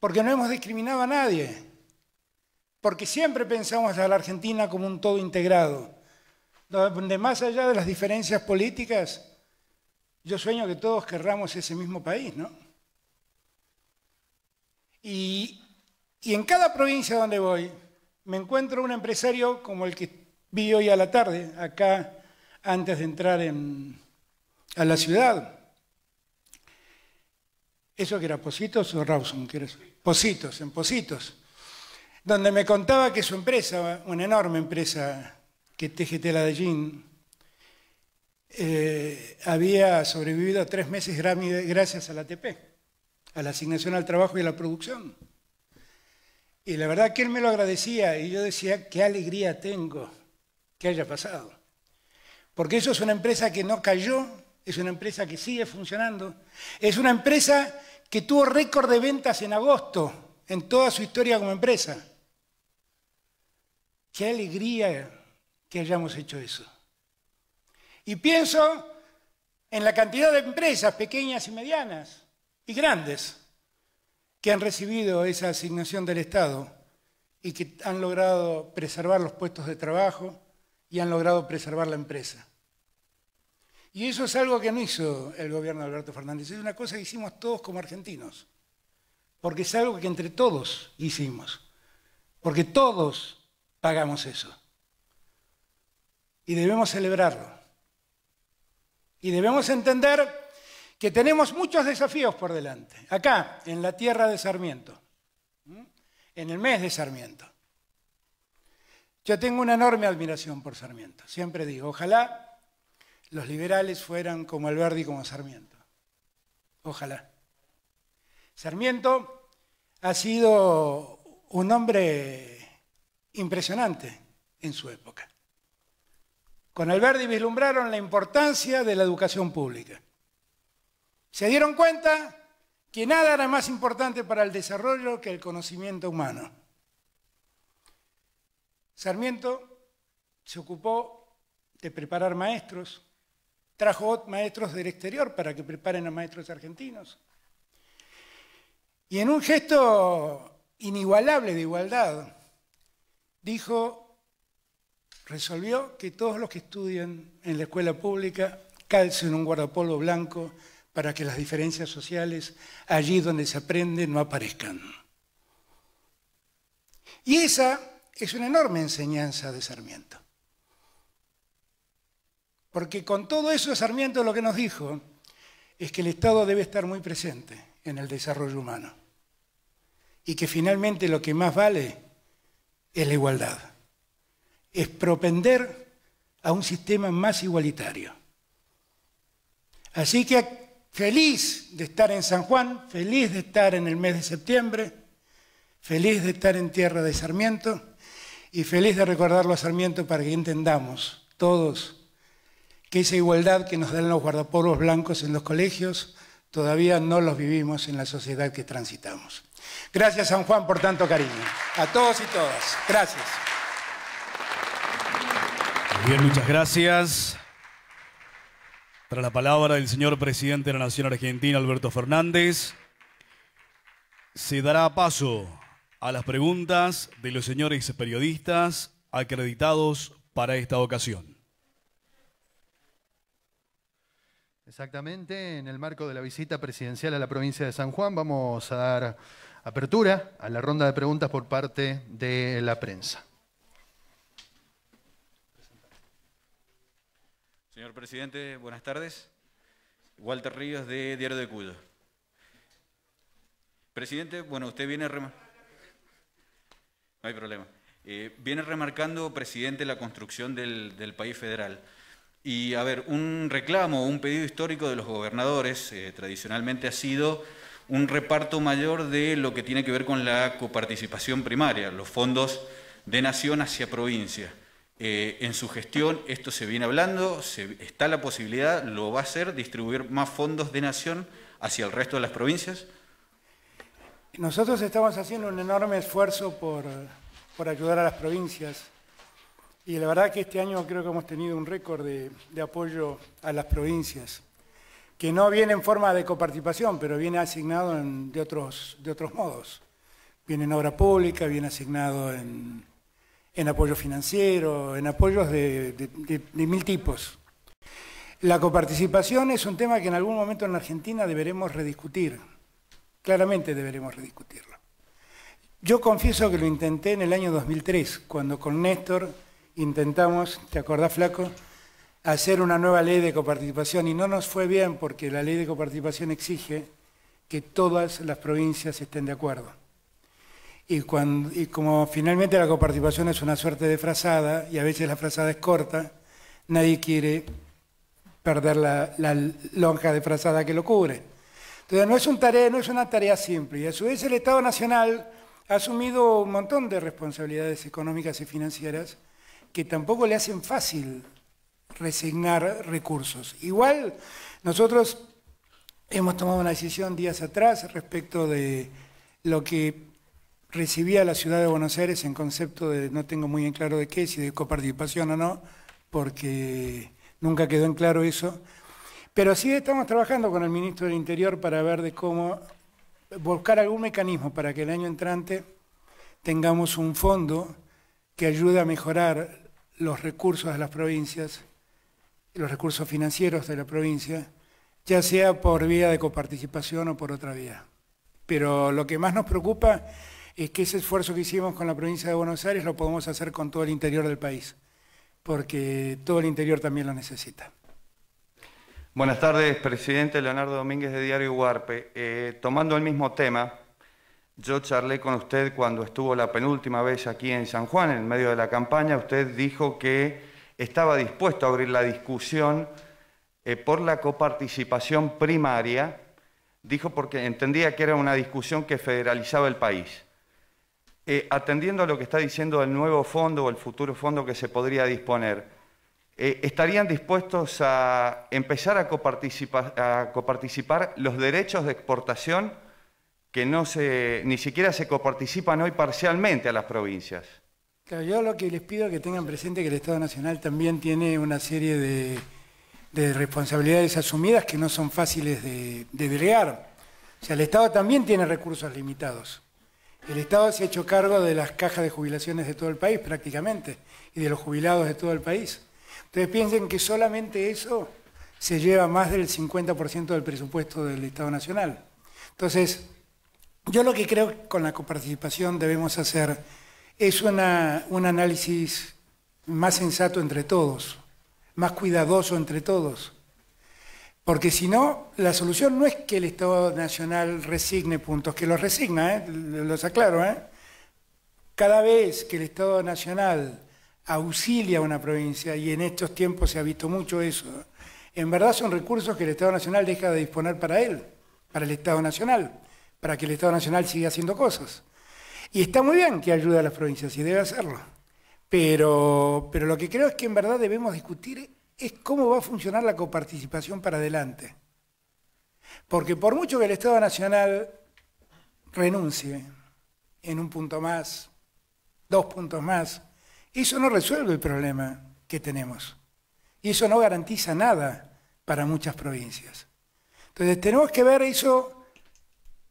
Porque no hemos discriminado a nadie. Porque siempre pensamos a la Argentina como un todo integrado donde más allá de las diferencias políticas, yo sueño que todos querramos ese mismo país, ¿no? Y, en cada provincia donde voy, me encuentro un empresario como el que vi hoy a la tarde, acá antes de entrar a la ciudad. ¿Eso que era Positos o Rawson? Que Positos, en Positos. Donde me contaba que su empresa, una enorme empresa que TGT Ladellín, eh, había sobrevivido a tres meses gracias a la ATP, a la asignación al trabajo y a la producción. Y la verdad que él me lo agradecía y yo decía, qué alegría tengo que haya pasado. Porque eso es una empresa que no cayó, es una empresa que sigue funcionando, es una empresa que tuvo récord de ventas en agosto en toda su historia como empresa. Qué alegría que hayamos hecho eso. Y pienso en la cantidad de empresas pequeñas y medianas y grandes que han recibido esa asignación del Estado y que han logrado preservar los puestos de trabajo y han logrado preservar la empresa. Y eso es algo que no hizo el gobierno de Alberto Fernández, es una cosa que hicimos todos como argentinos, porque es algo que entre todos hicimos, porque todos pagamos eso y debemos celebrarlo. Y debemos entender que tenemos muchos desafíos por delante, acá, en la tierra de Sarmiento, en el mes de Sarmiento. Yo tengo una enorme admiración por Sarmiento, siempre digo, ojalá los liberales fueran como Alberti, como Sarmiento. Ojalá. Sarmiento ha sido un hombre impresionante en su época. Con Alberti vislumbraron la importancia de la educación pública. Se dieron cuenta que nada era más importante para el desarrollo que el conocimiento humano. Sarmiento se ocupó de preparar maestros, trajo maestros del exterior para que preparen a maestros argentinos. Y en un gesto inigualable de igualdad, dijo resolvió que todos los que estudian en la escuela pública calcen un guardapolvo blanco para que las diferencias sociales allí donde se aprende no aparezcan. Y esa es una enorme enseñanza de Sarmiento. Porque con todo eso Sarmiento lo que nos dijo es que el Estado debe estar muy presente en el desarrollo humano y que finalmente lo que más vale es la igualdad es propender a un sistema más igualitario. Así que feliz de estar en San Juan, feliz de estar en el mes de septiembre, feliz de estar en tierra de Sarmiento y feliz de recordarlo a Sarmiento para que entendamos todos que esa igualdad que nos dan los guardapolvos blancos en los colegios todavía no los vivimos en la sociedad que transitamos. Gracias San Juan por tanto cariño. A todos y todas. Gracias. Bien, muchas gracias. Tras la palabra del señor presidente de la Nación Argentina, Alberto Fernández, se dará paso a las preguntas de los señores periodistas acreditados para esta ocasión. Exactamente, en el marco de la visita presidencial a la provincia de San Juan vamos a dar apertura a la ronda de preguntas por parte de la prensa. presidente. Buenas tardes. Walter Ríos, de Diario de Cuyo. Presidente, bueno, usted viene... remarcando No hay problema. Eh, viene remarcando, presidente, la construcción del, país federal. Y, a ver, un reclamo, un pedido histórico de los gobernadores, eh, tradicionalmente ha sido un reparto mayor de lo que tiene que ver con la coparticipación primaria, los fondos de nación hacia provincia. Eh, en su gestión esto se viene hablando, está la posibilidad, lo va a hacer, distribuir más fondos de nación hacia el resto de las provincias. Nosotros estamos haciendo un enorme esfuerzo por, ayudar a las provincias y la verdad que este año creo que hemos tenido un récord de, apoyo a las provincias que no viene en forma de coparticipación, pero viene asignado de, otros, de otros modos. Viene en obra pública, viene asignado en, en apoyo financiero, en apoyos de, mil tipos. La coparticipación es un tema que en algún momento en la Argentina deberemos rediscutir, claramente deberemos rediscutirlo. Yo confieso que lo intenté en el año 2003, cuando con Néstor intentamos, ¿te acordás flaco?, hacer una nueva ley de coparticipación y no nos fue bien porque la ley de coparticipación exige que todas las provincias estén de acuerdo. Y, cuando, y como finalmente la coparticipación es una suerte de frazada, y a veces la frazada es corta, nadie quiere perder la, lonja de frazada que lo cubre. Entonces no es, un tarea, no es una tarea simple. Y a su vez el Estado Nacional ha asumido un montón de responsabilidades económicas y financieras que tampoco le hacen fácil resignar recursos. Igual nosotros hemos tomado una decisión días atrás respecto de lo que recibí a la ciudad de Buenos Aires en concepto de, no tengo muy en claro de qué, si de coparticipación o no, porque nunca quedó en claro eso. Pero sí estamos trabajando con el ministro del Interior para ver de cómo buscar algún mecanismo para que el año entrante tengamos un fondo que ayude a mejorar los recursos de las provincias, los recursos financieros de la provincia, ya sea por vía de coparticipación o por otra vía. Pero lo que más nos preocupa es que ese esfuerzo que hicimos con la provincia de Buenos Aires lo podemos hacer con todo el interior del país, porque todo el interior también lo necesita. Buenas tardes, presidente Leonardo Domínguez de Diario Huarpe. Eh, tomando el mismo tema, yo charlé con usted cuando estuvo la penúltima vez aquí en San Juan, en medio de la campaña. Usted dijo que estaba dispuesto a abrir la discusión eh, por la coparticipación primaria. Dijo porque entendía que era una discusión que federalizaba el país. Eh, atendiendo a lo que está diciendo el nuevo fondo o el futuro fondo que se podría disponer, eh, ¿estarían dispuestos a empezar a coparticipar, los derechos de exportación que no se, ni siquiera se coparticipan hoy parcialmente a las provincias? yo lo que les pido es que tengan presente que el Estado Nacional también tiene una serie de, responsabilidades asumidas que no son fáciles de, de delegar. O sea, el Estado también tiene recursos limitados. El Estado se ha hecho cargo de las cajas de jubilaciones de todo el país prácticamente y de los jubilados de todo el país. Entonces, piensen que solamente eso se lleva más del 50% del presupuesto del Estado Nacional. Entonces, yo lo que creo que con la coparticipación debemos hacer es un análisis más sensato entre todos, más cuidadoso entre todos porque si no, la solución no es que el Estado Nacional resigne puntos, que los resigna, ¿eh? los aclaro. ¿eh? Cada vez que el Estado Nacional auxilia a una provincia, y en estos tiempos se ha visto mucho eso, en verdad son recursos que el Estado Nacional deja de disponer para él, para el Estado Nacional, para que el Estado Nacional siga haciendo cosas. Y está muy bien que ayude a las provincias, y debe hacerlo. Pero, pero lo que creo es que en verdad debemos discutir es cómo va a funcionar la coparticipación para adelante. Porque por mucho que el Estado Nacional renuncie en un punto más, dos puntos más, eso no resuelve el problema que tenemos. Y eso no garantiza nada para muchas provincias. Entonces tenemos que ver eso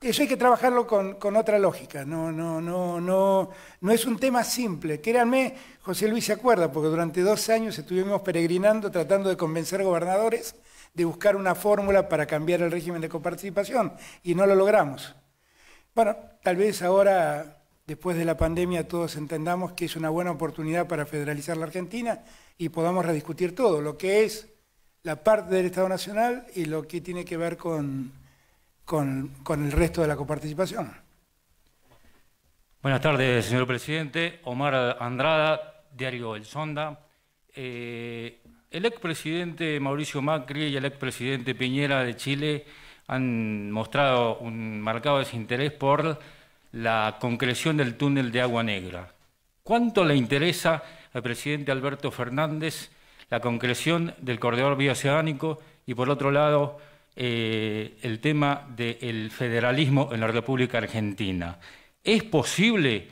eso hay que trabajarlo con, otra lógica, no, no, no, no, no es un tema simple. Créanme, José Luis se acuerda, porque durante dos años estuvimos peregrinando tratando de convencer gobernadores de buscar una fórmula para cambiar el régimen de coparticipación y no lo logramos. Bueno, tal vez ahora, después de la pandemia, todos entendamos que es una buena oportunidad para federalizar la Argentina y podamos rediscutir todo, lo que es la parte del Estado Nacional y lo que tiene que ver con con, el resto de la coparticipación. Buenas tardes, señor presidente. Omar Andrada, diario El Sonda. Eh, el expresidente Mauricio Macri y el expresidente Piñera de Chile han mostrado un marcado desinterés por la concreción del túnel de Agua Negra. ¿Cuánto le interesa al presidente Alberto Fernández la concreción del corredor bioceánico y, por otro lado, eh, el tema del federalismo en la República Argentina. ¿Es posible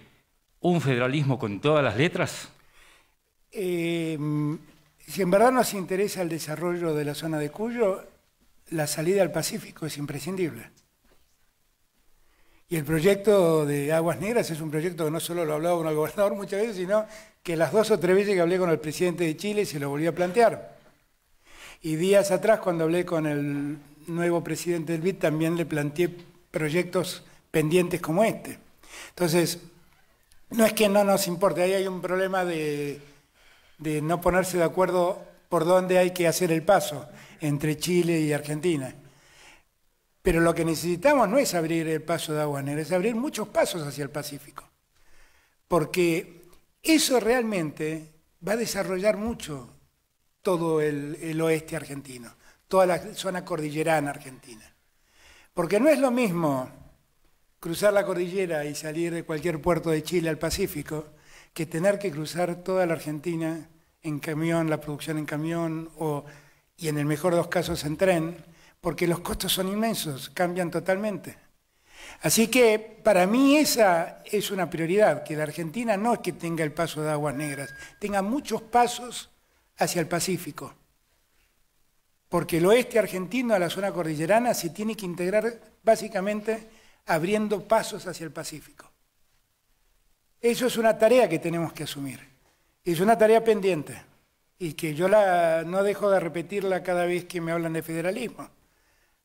un federalismo con todas las letras? Em, si en verdad nos interesa el desarrollo de la zona de Cuyo, la salida al Pacífico es imprescindible. Y el proyecto de Aguas Negras es un proyecto que no solo lo hablaba con el gobernador muchas veces, sino que las dos o tres veces que hablé con el presidente de Chile se lo volví a plantear. Y días atrás, cuando hablé con el nuevo presidente del BID también le planteé proyectos pendientes como este. Entonces, no es que no nos importe, ahí hay un problema de, no ponerse de acuerdo por dónde hay que hacer el paso entre Chile y Argentina. Pero lo que necesitamos no es abrir el paso de Aguanera, es abrir muchos pasos hacia el Pacífico. Porque eso realmente va a desarrollar mucho todo el oeste argentino toda la zona cordillerana argentina. Porque no es lo mismo cruzar la cordillera y salir de cualquier puerto de Chile al Pacífico que tener que cruzar toda la Argentina en camión, la producción en camión o, y en el mejor de los casos en tren, porque los costos son inmensos, cambian totalmente. Así que para mí esa es una prioridad, que la Argentina no es que tenga el paso de aguas negras, tenga muchos pasos hacia el Pacífico porque el oeste argentino a la zona cordillerana se tiene que integrar básicamente abriendo pasos hacia el Pacífico. Eso es una tarea que tenemos que asumir. Es una tarea pendiente y que yo la, no dejo de repetirla cada vez que me hablan de federalismo,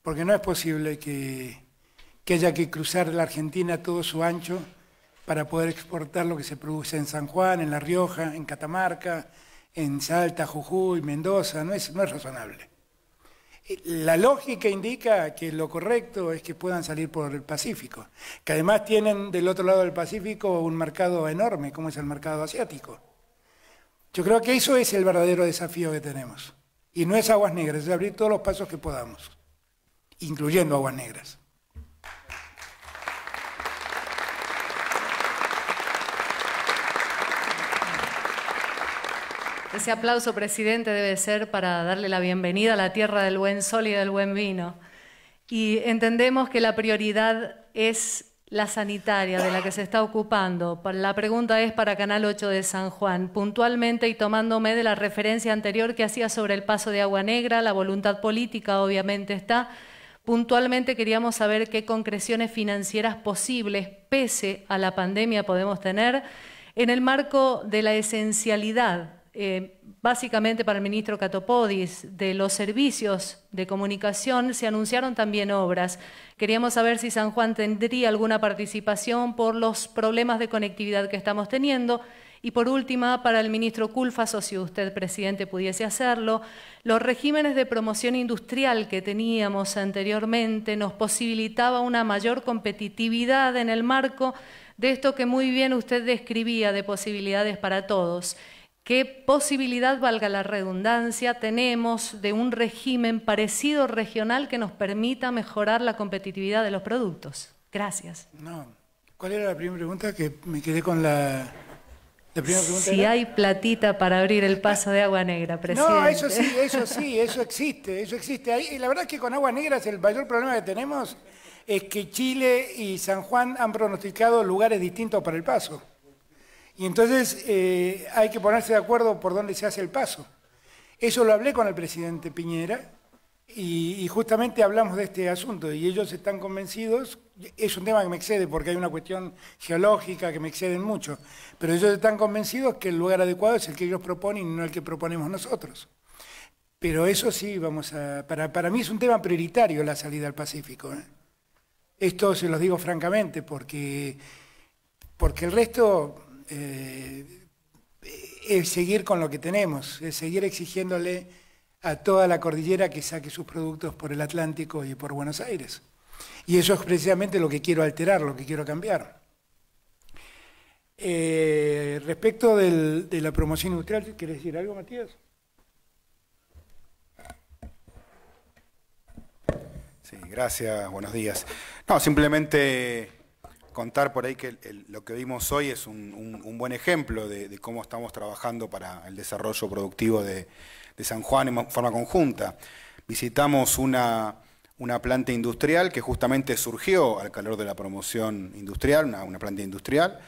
porque no es posible que, haya que cruzar la Argentina todo su ancho para poder exportar lo que se produce en San Juan, en La Rioja, en Catamarca, en Salta, Jujuy, Mendoza, no es, no es razonable. La lógica indica que lo correcto es que puedan salir por el Pacífico, que además tienen del otro lado del Pacífico un mercado enorme, como es el mercado asiático. Yo creo que eso es el verdadero desafío que tenemos. Y no es aguas negras, es abrir todos los pasos que podamos, incluyendo aguas negras. Ese aplauso, presidente, debe ser para darle la bienvenida a la tierra del buen sol y del buen vino. Y entendemos que la prioridad es la sanitaria de la que se está ocupando. La pregunta es para Canal 8 de San Juan, puntualmente y tomándome de la referencia anterior que hacía sobre el paso de Agua Negra, la voluntad política obviamente está. Puntualmente queríamos saber qué concreciones financieras posibles, pese a la pandemia, podemos tener en el marco de la esencialidad eh, básicamente para el ministro Catopodis, de los servicios de comunicación, se anunciaron también obras. Queríamos saber si San Juan tendría alguna participación por los problemas de conectividad que estamos teniendo. Y por última, para el ministro Culfas, o si usted, presidente, pudiese hacerlo, los regímenes de promoción industrial que teníamos anteriormente nos posibilitaba una mayor competitividad en el marco de esto que muy bien usted describía de posibilidades para todos qué posibilidad, valga la redundancia, tenemos de un régimen parecido regional que nos permita mejorar la competitividad de los productos. Gracias. No. ¿Cuál era la primera pregunta? Que me quedé con la... primera pregunta si hay platita para abrir el paso de agua negra, presidente. No, eso sí, eso sí, eso existe, eso existe. Y la verdad es que con agua negra es el mayor problema que tenemos es que Chile y San Juan han pronosticado lugares distintos para el paso. Y entonces eh, hay que ponerse de acuerdo por dónde se hace el paso. Eso lo hablé con el presidente Piñera y, justamente hablamos de este asunto y ellos están convencidos, es un tema que me excede porque hay una cuestión geológica que me excede mucho, pero ellos están convencidos que el lugar adecuado es el que ellos proponen y no el que proponemos nosotros. Pero eso sí, vamos a, para, mí es un tema prioritario la salida al Pacífico. ¿eh? Esto se los digo francamente porque, porque el resto es eh, seguir con lo que tenemos, es seguir exigiéndole a toda la cordillera que saque sus productos por el Atlántico y por Buenos Aires. Y eso es precisamente lo que quiero alterar, lo que quiero cambiar. Eh, respecto de la promoción industrial, ¿quieres decir algo, Matías? Sí, gracias, buenos días. No, simplemente contar por ahí que lo que vimos hoy es un, buen ejemplo de, cómo estamos trabajando para el desarrollo productivo de, San Juan en forma conjunta. Visitamos una, planta industrial que justamente surgió al calor de la promoción industrial, una, una planta industrial,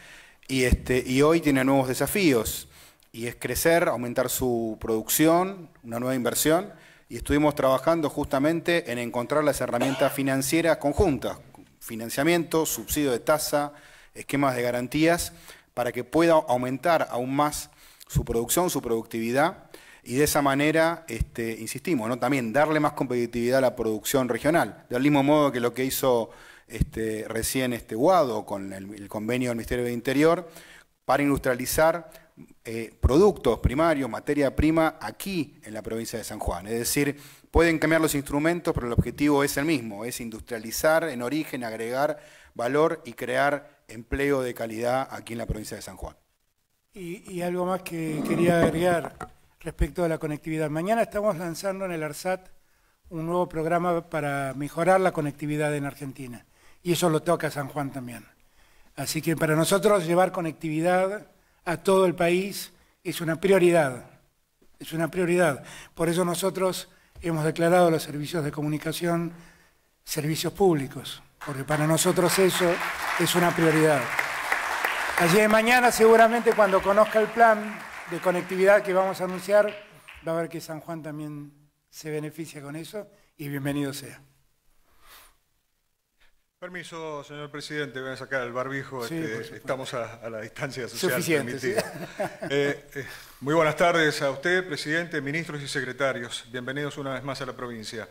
y, este, y hoy tiene nuevos desafíos, y es crecer, aumentar su producción, una nueva inversión, y estuvimos trabajando justamente en encontrar las herramientas financieras conjuntas, financiamiento, subsidio de tasa, esquemas de garantías, para que pueda aumentar aún más su producción, su productividad, y de esa manera, este, insistimos, también darle más competitividad a la producción regional, del mismo modo que lo que hizo este, recién este Guado con el, convenio del Ministerio de Interior, para industrializar eh, productos primarios, materia prima, aquí en la provincia de San Juan. Es decir, Pueden cambiar los instrumentos, pero el objetivo es el mismo, es industrializar en origen, agregar valor y crear empleo de calidad aquí en la provincia de San Juan. Y, algo más que quería agregar respecto a la conectividad. Mañana estamos lanzando en el ARSAT un nuevo programa para mejorar la conectividad en Argentina. Y eso lo toca San Juan también. Así que para nosotros llevar conectividad a todo el país es una prioridad. Es una prioridad. Por eso nosotros hemos declarado los servicios de comunicación servicios públicos, porque para nosotros eso es una prioridad. Allí de mañana seguramente cuando conozca el plan de conectividad que vamos a anunciar, va a ver que San Juan también se beneficia con eso y bienvenido sea. Permiso, señor presidente, voy a sacar el barbijo, este, estamos a, la distancia social Suficiente, permitida. Eh, eh, muy buenas tardes a usted, presidente, ministros y secretarios. Bienvenidos una vez más a la provincia.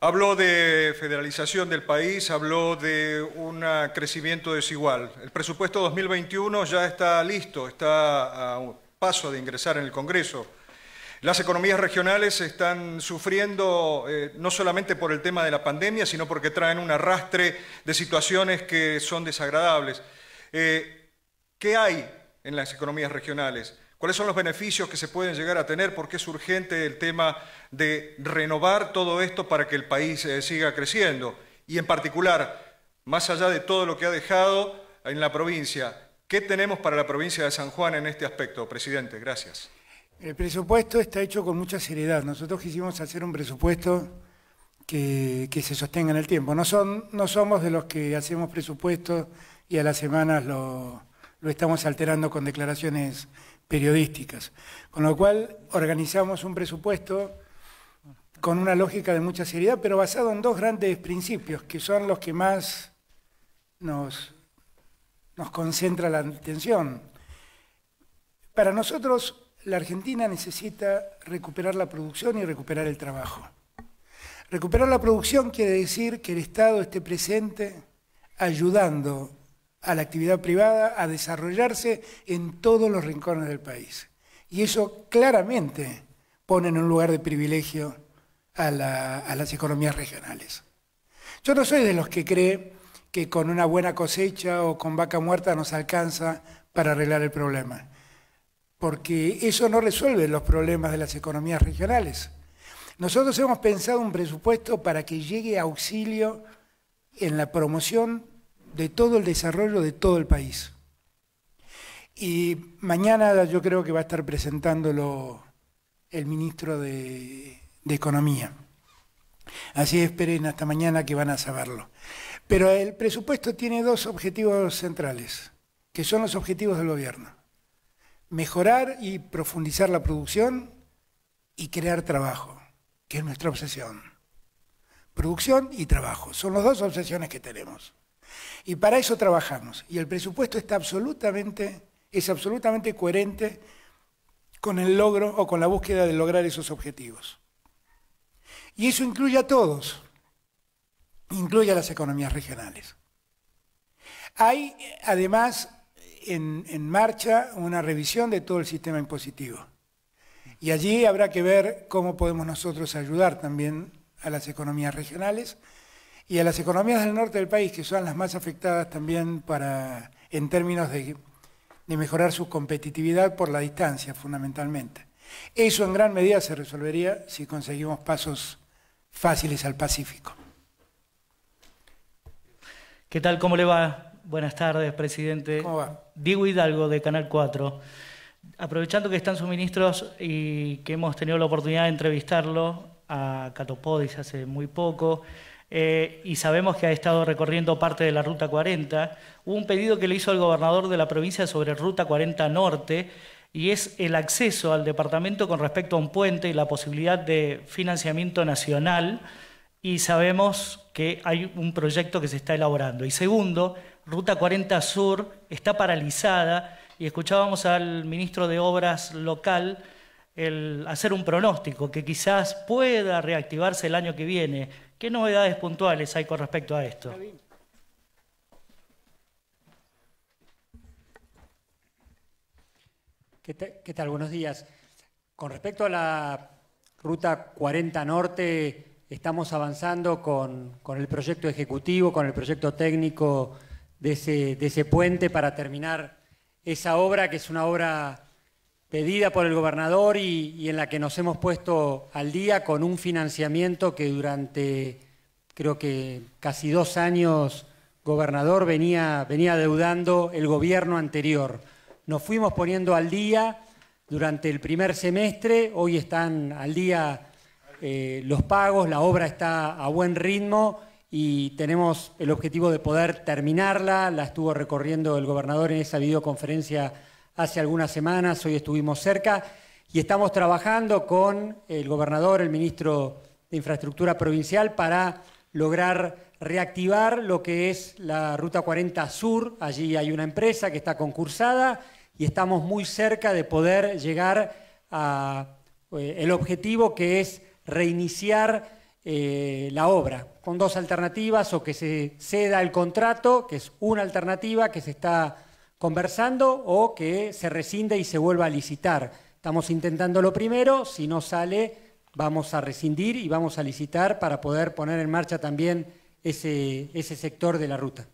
Habló de federalización del país, habló de un crecimiento desigual. El presupuesto 2021 ya está listo, está a un paso de ingresar en el Congreso. Las economías regionales están sufriendo eh, no solamente por el tema de la pandemia, sino porque traen un arrastre de situaciones que son desagradables. Eh, ¿Qué hay en las economías regionales? ¿Cuáles son los beneficios que se pueden llegar a tener? ¿Por qué es urgente el tema de renovar todo esto para que el país eh, siga creciendo? Y en particular, más allá de todo lo que ha dejado en la provincia, ¿qué tenemos para la provincia de San Juan en este aspecto? Presidente, gracias. El presupuesto está hecho con mucha seriedad. Nosotros quisimos hacer un presupuesto que, se sostenga en el tiempo. No, son, no somos de los que hacemos presupuestos y a las semanas lo, estamos alterando con declaraciones periodísticas. Con lo cual organizamos un presupuesto con una lógica de mucha seriedad, pero basado en dos grandes principios, que son los que más nos, nos concentra la atención. Para nosotros, la Argentina necesita recuperar la producción y recuperar el trabajo. Recuperar la producción quiere decir que el Estado esté presente ayudando a la actividad privada a desarrollarse en todos los rincones del país. Y eso claramente pone en un lugar de privilegio a, a las economías regionales. Yo no soy de los que cree que con una buena cosecha o con vaca muerta nos alcanza para arreglar el problema porque eso no resuelve los problemas de las economías regionales. Nosotros hemos pensado un presupuesto para que llegue auxilio en la promoción de todo el desarrollo de todo el país. Y mañana yo creo que va a estar presentándolo el ministro de, de Economía. Así esperen hasta mañana que van a saberlo. Pero el presupuesto tiene dos objetivos centrales, que son los objetivos del gobierno mejorar y profundizar la producción y crear trabajo, que es nuestra obsesión. Producción y trabajo, son las dos obsesiones que tenemos. Y para eso trabajamos. Y el presupuesto está absolutamente, es absolutamente coherente con el logro o con la búsqueda de lograr esos objetivos. Y eso incluye a todos, incluye a las economías regionales. Hay además en, marcha una revisión de todo el sistema impositivo. Y allí habrá que ver cómo podemos nosotros ayudar también a las economías regionales y a las economías del norte del país, que son las más afectadas también en términos de, de, mejorar su competitividad por la distancia, fundamentalmente. Eso en gran medida se resolvería si conseguimos pasos fáciles al Pacífico. ¿Qué tal? ¿Cómo le va? Buenas tardes, presidente. ¿Cómo Diego Hidalgo, de Canal 4. Aprovechando que están sus ministros y que hemos tenido la oportunidad de entrevistarlo a Catopodis hace muy poco, eh, y sabemos que ha estado recorriendo parte de la Ruta 40, hubo un pedido que le hizo el gobernador de la provincia sobre Ruta 40 Norte, y es el acceso al departamento con respecto a un puente y la posibilidad de financiamiento nacional, y sabemos que hay un proyecto que se está elaborando. Y segundo, Ruta 40 Sur está paralizada y escuchábamos al ministro de Obras local el hacer un pronóstico que quizás pueda reactivarse el año que viene. ¿Qué novedades puntuales hay con respecto a esto? ¿Qué, tal? Buenos días. Con respecto a la Ruta 40 Norte, estamos avanzando con, con el proyecto ejecutivo, con el proyecto técnico de ese, de ese puente para terminar esa obra, que es una obra pedida por el gobernador y, en la que nos hemos puesto al día con un financiamiento que durante creo que casi dos años gobernador venía, venía deudando el gobierno anterior. Nos fuimos poniendo al día durante el primer semestre, hoy están al día eh, los pagos, la obra está a buen ritmo y tenemos el objetivo de poder terminarla. La estuvo recorriendo el gobernador en esa videoconferencia hace algunas semanas, hoy estuvimos cerca y estamos trabajando con el gobernador, el ministro de Infraestructura Provincial para lograr reactivar lo que es la Ruta 40 Sur. Allí hay una empresa que está concursada y estamos muy cerca de poder llegar a eh, el objetivo que es reiniciar eh, la obra, con dos alternativas, o que se ceda el contrato, que es una alternativa que se está conversando, o que se rescinde y se vuelva a licitar. Estamos intentando lo primero, si no sale, vamos a rescindir y vamos a licitar para poder poner en marcha también ese, ese sector de la ruta.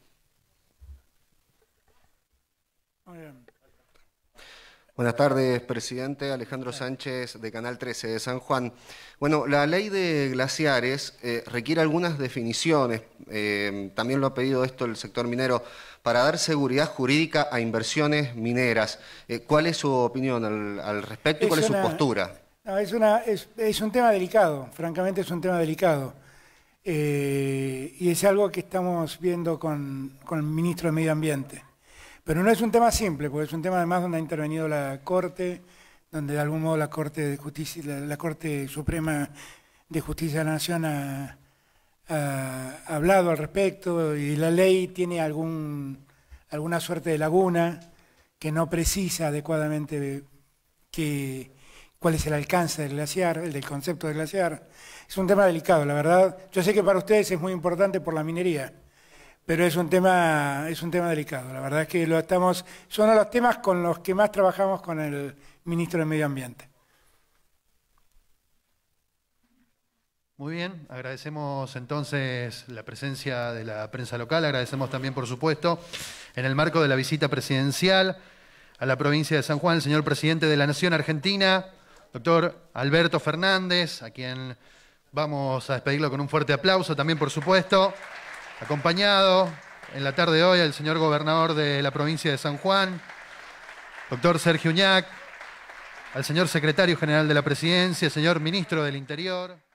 Buenas tardes, presidente Alejandro Sánchez de Canal 13 de San Juan. Bueno, la ley de glaciares eh, requiere algunas definiciones, eh, también lo ha pedido esto el sector minero, para dar seguridad jurídica a inversiones mineras. Eh, ¿Cuál es su opinión al, respecto y cuál es, su postura? es, un tema delicado, francamente es un tema delicado. y es algo que estamos viendo con el ministro de Medio Ambiente. Pero no es un tema simple, porque es un tema además donde ha intervenido la Corte, donde de algún modo la Corte, de la, Corte Suprema de Justicia de la Nación ha, hablado al respecto y la ley tiene algún, alguna suerte de laguna que no precisa adecuadamente cuál es el alcance del glaciar, el del concepto de glaciar. Es un tema delicado, la verdad. Yo sé que para ustedes es muy importante por la minería pero es un tema, es un tema delicado. La verdad es que lo estamos, son los temas con los que más trabajamos con el ministro de Medio Ambiente. Muy bien, agradecemos entonces la presencia de la prensa local, agradecemos también, por supuesto, en el marco de la visita presidencial a la provincia de San Juan, el señor presidente de la Nación Argentina, doctor Alberto Fernández, a quien vamos a despedirlo con un fuerte aplauso también, por supuesto acompañado en la tarde de hoy al señor gobernador de la provincia de San Juan, doctor Sergio Uñac, al señor secretario general de la presidencia, señor ministro del Interior.